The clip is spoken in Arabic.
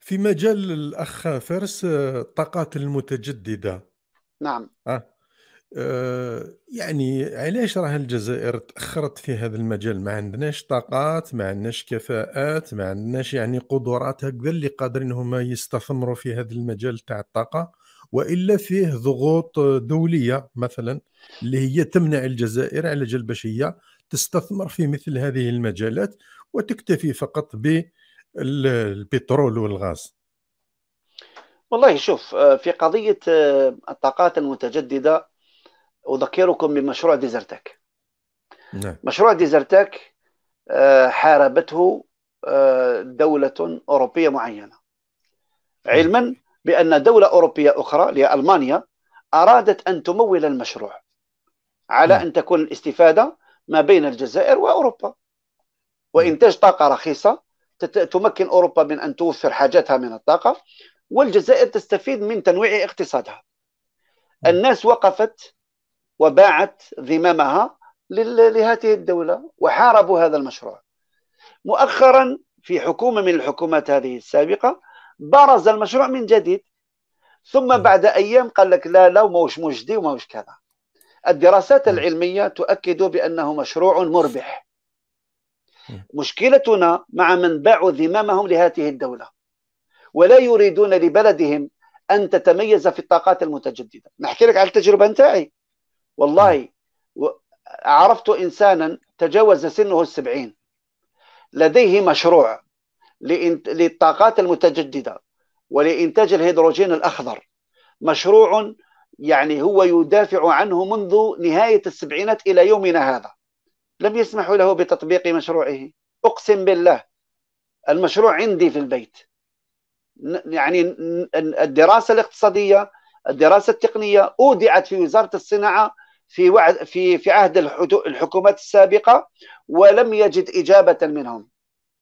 في مجال الأخ فارس الطاقات آه، المتجددة نعم آه. آه يعني علاش راه الجزائر تاخرت في هذا المجال ما عندناش طاقات ما عندناش كفاءات ما عندناش يعني قدرات هكذا اللي قادرين هما يستثمروا في هذا المجال تاع الطاقه والا فيه ضغوط دوليه مثلا اللي هي تمنع الجزائر على جال باش هي تستثمر في مثل هذه المجالات وتكتفي فقط ب البترول والغاز والله شوف آه، في قضية آه، الطاقات المتجددة أذكركم بمشروع ديزرتك نعم. مشروع ديزرتك آه، حاربته دولة أوروبية معينة نعم. علما بأن دولة أوروبية أخرى اللي ألمانيا أرادت أن تمول المشروع على نعم. أن تكون الاستفادة ما بين الجزائر وأوروبا وإنتاج نعم. طاقة رخيصة تمكن أوروبا من أن توفر حاجاتها من الطاقة والجزائر تستفيد من تنويع اقتصادها الناس وقفت وباعت ذمامها لهذه الدولة وحاربوا هذا المشروع مؤخرا في حكومة من الحكومات هذه السابقة برز المشروع من جديد ثم بعد أيام قال لك لا لا وموش مجدي وموش كذا الدراسات العلمية تؤكد بأنه مشروع مربح مشكلتنا مع من باعوا ذمامهم لهذه الدولة ولا يريدون لبلدهم أن تتميز في الطاقات المتجددة نحكي لك على التجربة نتاعي والله عرفت إنسانا تجاوز سنه السبعين لديه مشروع للطاقات المتجددة ولإنتاج الهيدروجين الأخضر مشروع يعني هو يدافع عنه منذ نهاية السبعينات إلى يومنا هذا لم يسمحوا له بتطبيق مشروعه أقسم بالله المشروع عندي في البيت يعني الدراسة الاقتصادية الدراسة التقنية أودعت في وزارة الصناعة في وعد في في عهد الحكومات السابقة ولم يجد إجابة منهم